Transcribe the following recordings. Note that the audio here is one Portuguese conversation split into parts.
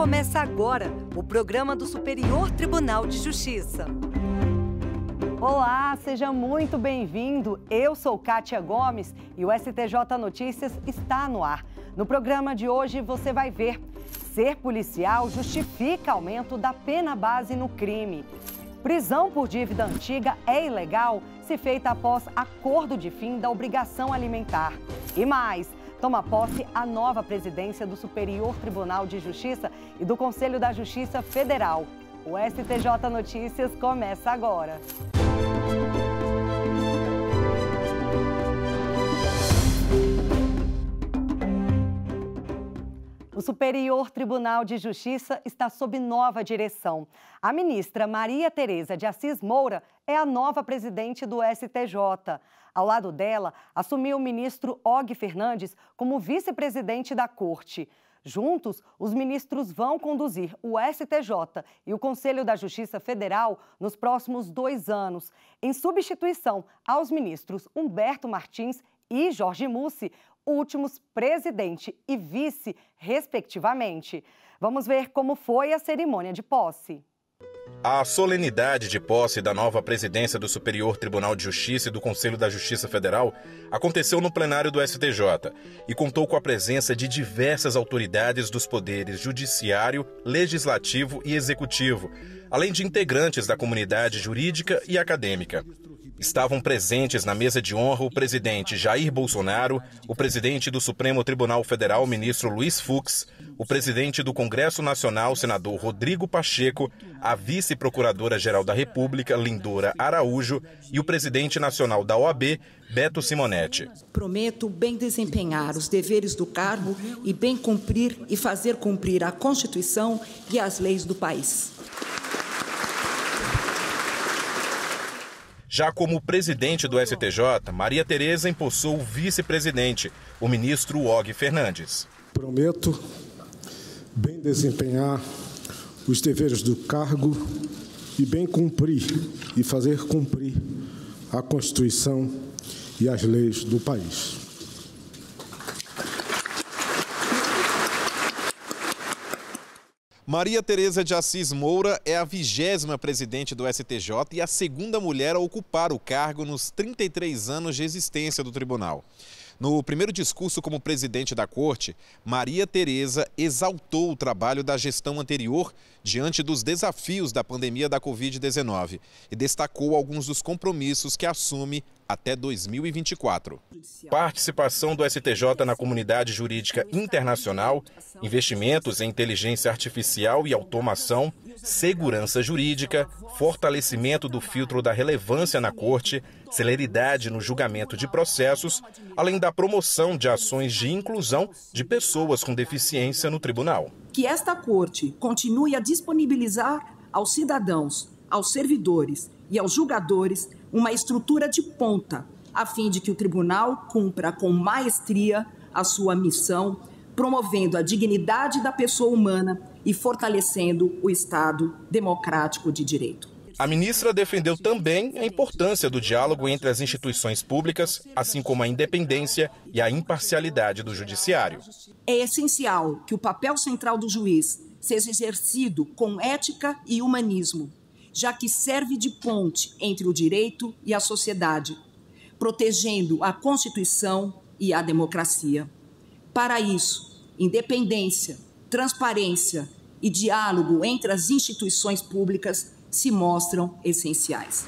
começa agora o programa do Superior Tribunal de Justiça. Olá, seja muito bem-vindo. Eu sou Kátia Gomes e o STJ Notícias está no ar. No programa de hoje você vai ver: ser policial justifica aumento da pena base no crime. Prisão por dívida antiga é ilegal se feita após acordo de fim da obrigação alimentar. E mais, toma posse a nova presidência do Superior Tribunal de Justiça e do Conselho da Justiça Federal. O STJ Notícias começa agora. O Superior Tribunal de Justiça está sob nova direção. A ministra Maria Tereza de Assis Moura é a nova presidente do STJ. Ao lado dela, assumiu o ministro Og Fernandes como vice-presidente da Corte. Juntos, os ministros vão conduzir o STJ e o Conselho da Justiça Federal nos próximos dois anos, em substituição aos ministros Humberto Martins e Jorge Mussi, últimos presidente e vice, respectivamente. Vamos ver como foi a cerimônia de posse. A solenidade de posse da nova presidência do Superior Tribunal de Justiça e do Conselho da Justiça Federal aconteceu no plenário do STJ e contou com a presença de diversas autoridades dos poderes judiciário, legislativo e executivo, além de integrantes da comunidade jurídica e acadêmica. Estavam presentes na mesa de honra o presidente Jair Bolsonaro, o presidente do Supremo Tribunal Federal, ministro Luiz Fux, o presidente do Congresso Nacional, senador Rodrigo Pacheco, a vice-procuradora-geral da República, Lindora Araújo, e o presidente nacional da OAB, Beto Simonetti. Prometo bem desempenhar os deveres do cargo e bem cumprir e fazer cumprir a Constituição e as leis do país. Já como presidente do STJ, Maria Tereza impulsou o vice-presidente, o ministro Og Fernandes. Prometo bem desempenhar os deveres do cargo e bem cumprir e fazer cumprir a Constituição e as leis do país. Maria Tereza de Assis Moura é a vigésima presidente do STJ e a segunda mulher a ocupar o cargo nos 33 anos de existência do tribunal. No primeiro discurso como presidente da corte, Maria Tereza exaltou o trabalho da gestão anterior diante dos desafios da pandemia da Covid-19 e destacou alguns dos compromissos que assume até 2024. Participação do STJ na comunidade jurídica internacional, investimentos em inteligência artificial e automação, segurança jurídica, fortalecimento do filtro da relevância na corte, celeridade no julgamento de processos, além da promoção de ações de inclusão de pessoas com deficiência no tribunal. Que esta corte continue a disponibilizar aos cidadãos, aos servidores e aos julgadores uma estrutura de ponta, a fim de que o tribunal cumpra com maestria a sua missão, promovendo a dignidade da pessoa humana e fortalecendo o Estado democrático de direito. A ministra defendeu também a importância do diálogo entre as instituições públicas, assim como a independência e a imparcialidade do judiciário. É essencial que o papel central do juiz seja exercido com ética e humanismo, já que serve de ponte entre o direito e a sociedade, protegendo a Constituição e a democracia. Para isso, independência, transparência e diálogo entre as instituições públicas se mostram essenciais.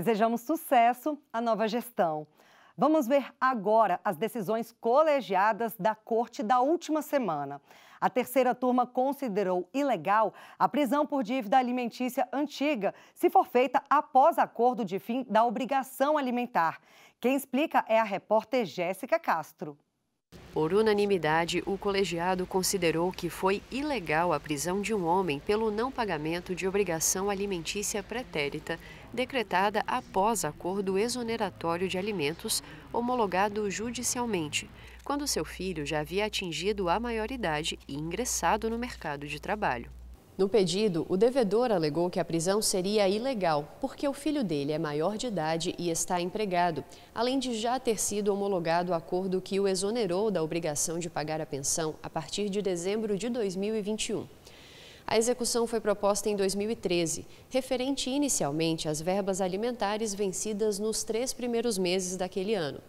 Desejamos sucesso à nova gestão. Vamos ver agora as decisões colegiadas da corte da última semana. A terceira turma considerou ilegal a prisão por dívida alimentícia antiga, se for feita após acordo de fim da obrigação alimentar. Quem explica é a repórter Jéssica Castro. Por unanimidade, o colegiado considerou que foi ilegal a prisão de um homem pelo não pagamento de obrigação alimentícia pretérita, decretada após acordo exoneratório de alimentos homologado judicialmente, quando seu filho já havia atingido a maioridade e ingressado no mercado de trabalho. No pedido, o devedor alegou que a prisão seria ilegal, porque o filho dele é maior de idade e está empregado, além de já ter sido homologado o acordo que o exonerou da obrigação de pagar a pensão a partir de dezembro de 2021. A execução foi proposta em 2013, referente inicialmente às verbas alimentares vencidas nos três primeiros meses daquele ano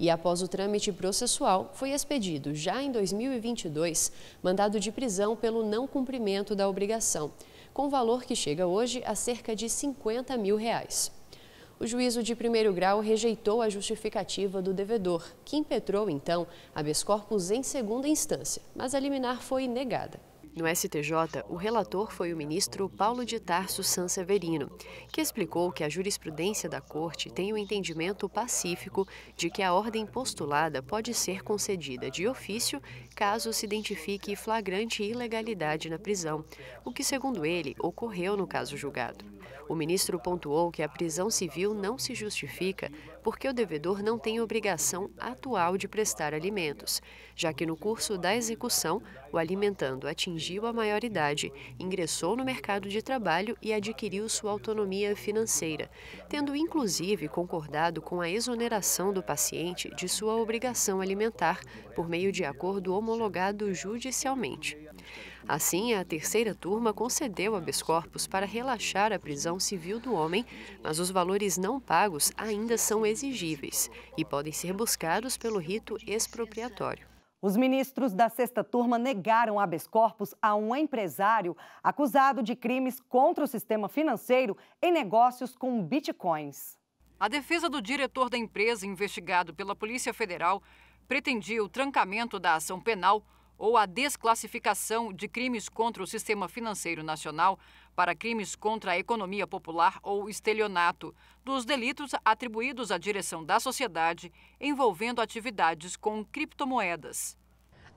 e, após o trâmite processual, foi expedido, já em 2022, mandado de prisão pelo não cumprimento da obrigação, com valor que chega hoje a cerca de 50 mil reais. O juízo de primeiro grau rejeitou a justificativa do devedor, que impetrou, então, habeas corpus em segunda instância, mas a liminar foi negada. No STJ, o relator foi o ministro Paulo de Tarso Sanseverino, que explicou que a jurisprudência da Corte tem o um entendimento pacífico de que a ordem postulada pode ser concedida de ofício caso se identifique flagrante ilegalidade na prisão, o que, segundo ele, ocorreu no caso julgado. O ministro pontuou que a prisão civil não se justifica porque o devedor não tem obrigação atual de prestar alimentos, já que no curso da execução, o alimentando atingiu a maioridade, ingressou no mercado de trabalho e adquiriu sua autonomia financeira, tendo inclusive concordado com a exoneração do paciente de sua obrigação alimentar por meio de acordo homologado judicialmente. Assim, a terceira turma concedeu habeas corpus para relaxar a prisão civil do homem, mas os valores não pagos ainda são exigíveis e podem ser buscados pelo rito expropriatório. Os ministros da sexta turma negaram habeas corpus a um empresário acusado de crimes contra o sistema financeiro em negócios com bitcoins. A defesa do diretor da empresa, investigado pela Polícia Federal, pretendia o trancamento da ação penal ou a desclassificação de crimes contra o sistema financeiro nacional para crimes contra a economia popular ou estelionato, dos delitos atribuídos à direção da sociedade envolvendo atividades com criptomoedas.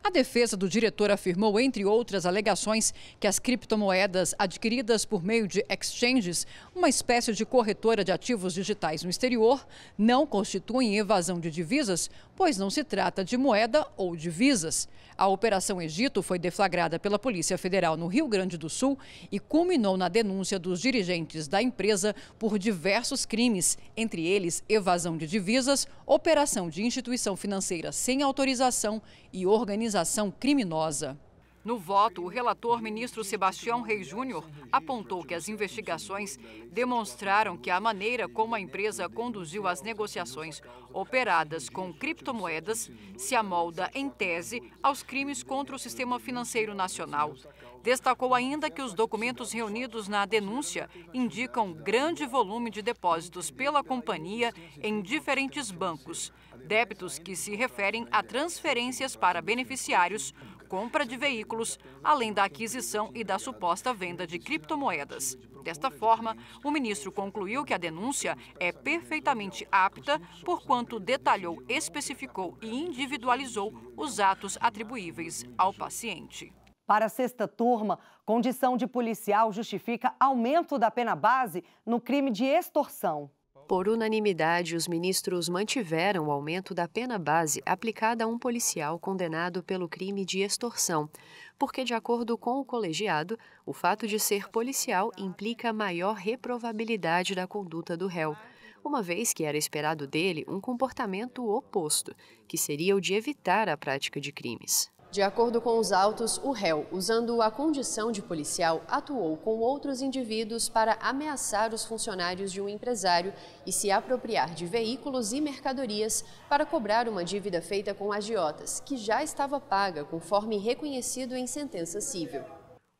A defesa do diretor afirmou, entre outras alegações, que as criptomoedas adquiridas por meio de exchanges, uma espécie de corretora de ativos digitais no exterior, não constituem evasão de divisas, pois não se trata de moeda ou divisas. A Operação Egito foi deflagrada pela Polícia Federal no Rio Grande do Sul e culminou na denúncia dos dirigentes da empresa por diversos crimes, entre eles evasão de divisas, operação de instituição financeira sem autorização e organização organização criminosa. No voto, o relator ministro Sebastião Rei Júnior apontou que as investigações demonstraram que a maneira como a empresa conduziu as negociações operadas com criptomoedas se amolda, em tese, aos crimes contra o sistema financeiro nacional. Destacou ainda que os documentos reunidos na denúncia indicam grande volume de depósitos pela companhia em diferentes bancos, débitos que se referem a transferências para beneficiários, compra de veículos, além da aquisição e da suposta venda de criptomoedas. Desta forma, o ministro concluiu que a denúncia é perfeitamente apta, porquanto detalhou, especificou e individualizou os atos atribuíveis ao paciente. Para a sexta turma, condição de policial justifica aumento da pena base no crime de extorsão. Por unanimidade, os ministros mantiveram o aumento da pena base aplicada a um policial condenado pelo crime de extorsão, porque, de acordo com o colegiado, o fato de ser policial implica maior reprovabilidade da conduta do réu, uma vez que era esperado dele um comportamento oposto, que seria o de evitar a prática de crimes. De acordo com os autos, o réu, usando a condição de policial, atuou com outros indivíduos para ameaçar os funcionários de um empresário e se apropriar de veículos e mercadorias para cobrar uma dívida feita com agiotas, que já estava paga conforme reconhecido em sentença civil.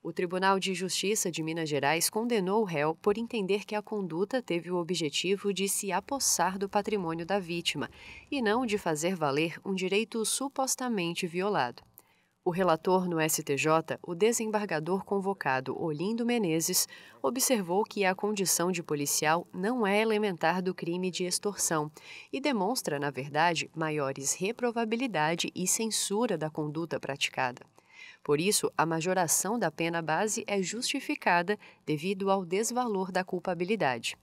O Tribunal de Justiça de Minas Gerais condenou o réu por entender que a conduta teve o objetivo de se apossar do patrimônio da vítima e não de fazer valer um direito supostamente violado. O relator no STJ, o desembargador convocado Olindo Menezes, observou que a condição de policial não é elementar do crime de extorsão e demonstra, na verdade, maiores reprovabilidade e censura da conduta praticada. Por isso, a majoração da pena base é justificada devido ao desvalor da culpabilidade.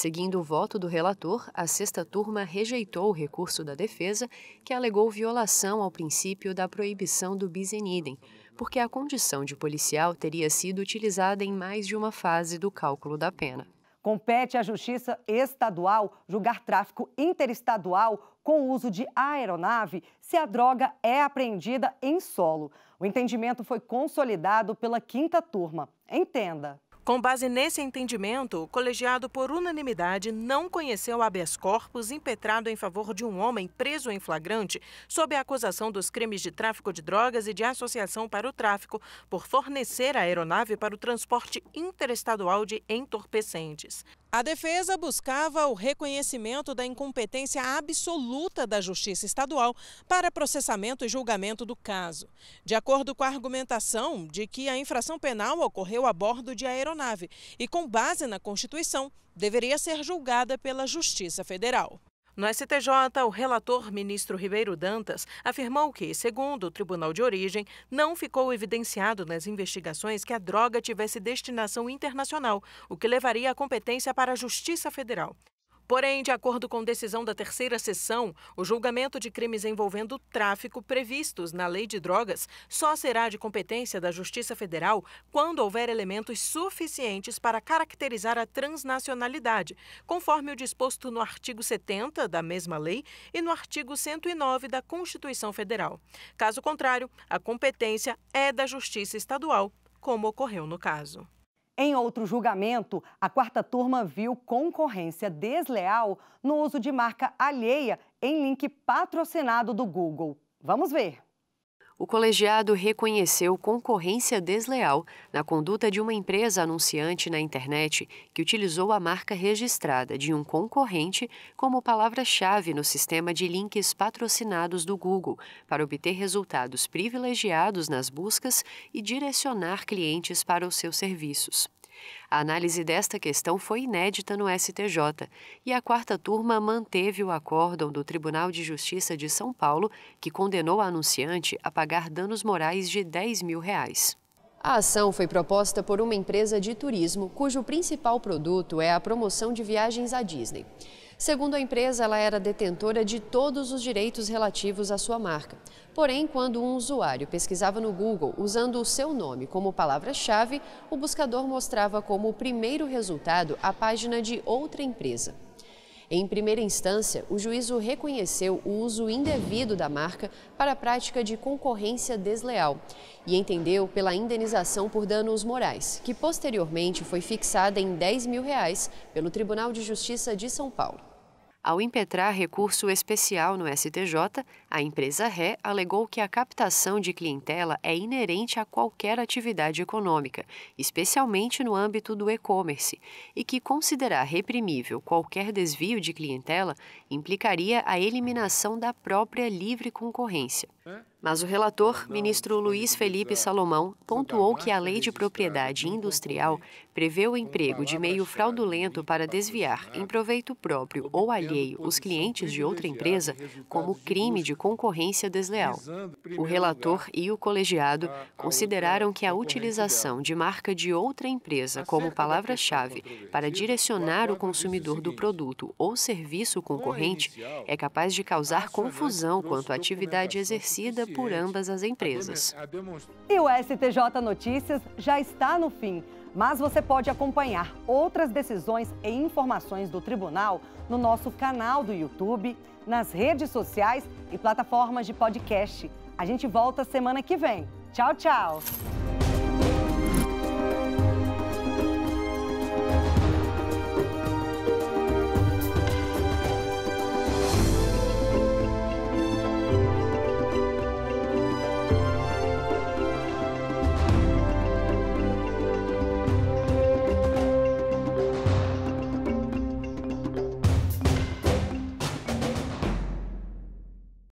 Seguindo o voto do relator, a sexta turma rejeitou o recurso da defesa, que alegou violação ao princípio da proibição do bis in idem, porque a condição de policial teria sido utilizada em mais de uma fase do cálculo da pena. Compete à Justiça Estadual julgar tráfico interestadual com uso de aeronave se a droga é apreendida em solo. O entendimento foi consolidado pela quinta turma. Entenda. Com base nesse entendimento, o colegiado, por unanimidade, não conheceu habeas corpus impetrado em favor de um homem preso em flagrante sob a acusação dos crimes de tráfico de drogas e de associação para o tráfico por fornecer a aeronave para o transporte interestadual de entorpecentes. A defesa buscava o reconhecimento da incompetência absoluta da Justiça Estadual para processamento e julgamento do caso, de acordo com a argumentação de que a infração penal ocorreu a bordo de aeronave e, com base na Constituição, deveria ser julgada pela Justiça Federal. No STJ, o relator ministro Ribeiro Dantas afirmou que, segundo o Tribunal de Origem, não ficou evidenciado nas investigações que a droga tivesse destinação internacional, o que levaria a competência para a Justiça Federal. Porém, de acordo com decisão da terceira sessão, o julgamento de crimes envolvendo tráfico previstos na lei de drogas só será de competência da Justiça Federal quando houver elementos suficientes para caracterizar a transnacionalidade, conforme o disposto no artigo 70 da mesma lei e no artigo 109 da Constituição Federal. Caso contrário, a competência é da Justiça Estadual, como ocorreu no caso. Em outro julgamento, a quarta turma viu concorrência desleal no uso de marca alheia em link patrocinado do Google. Vamos ver o colegiado reconheceu concorrência desleal na conduta de uma empresa anunciante na internet que utilizou a marca registrada de um concorrente como palavra-chave no sistema de links patrocinados do Google para obter resultados privilegiados nas buscas e direcionar clientes para os seus serviços. A análise desta questão foi inédita no STJ e a quarta turma manteve o acórdão do Tribunal de Justiça de São Paulo, que condenou a anunciante a pagar danos morais de 10 mil reais. A ação foi proposta por uma empresa de turismo cujo principal produto é a promoção de viagens à Disney. Segundo a empresa, ela era detentora de todos os direitos relativos à sua marca. Porém, quando um usuário pesquisava no Google usando o seu nome como palavra-chave, o buscador mostrava como o primeiro resultado a página de outra empresa. Em primeira instância, o juízo reconheceu o uso indevido da marca para a prática de concorrência desleal e entendeu pela indenização por danos morais, que posteriormente foi fixada em 10 mil reais pelo Tribunal de Justiça de São Paulo. Ao impetrar recurso especial no STJ, a empresa ré alegou que a captação de clientela é inerente a qualquer atividade econômica, especialmente no âmbito do e-commerce, e que considerar reprimível qualquer desvio de clientela implicaria a eliminação da própria livre concorrência. Mas o relator, ministro Luiz Felipe Salomão, pontuou que a lei de propriedade industrial prevê o emprego de meio fraudulento para desviar, em proveito próprio ou alheio, os clientes de outra empresa como crime de concorrência desleal. O relator e o colegiado consideraram que a utilização de marca de outra empresa como palavra-chave para direcionar o consumidor do produto ou serviço concorrente é capaz de causar confusão quanto à atividade exercida por ambas as empresas. E o STJ Notícias já está no fim, mas você pode acompanhar outras decisões e informações do tribunal no nosso canal do YouTube, nas redes sociais e plataformas de podcast. A gente volta semana que vem. Tchau, tchau!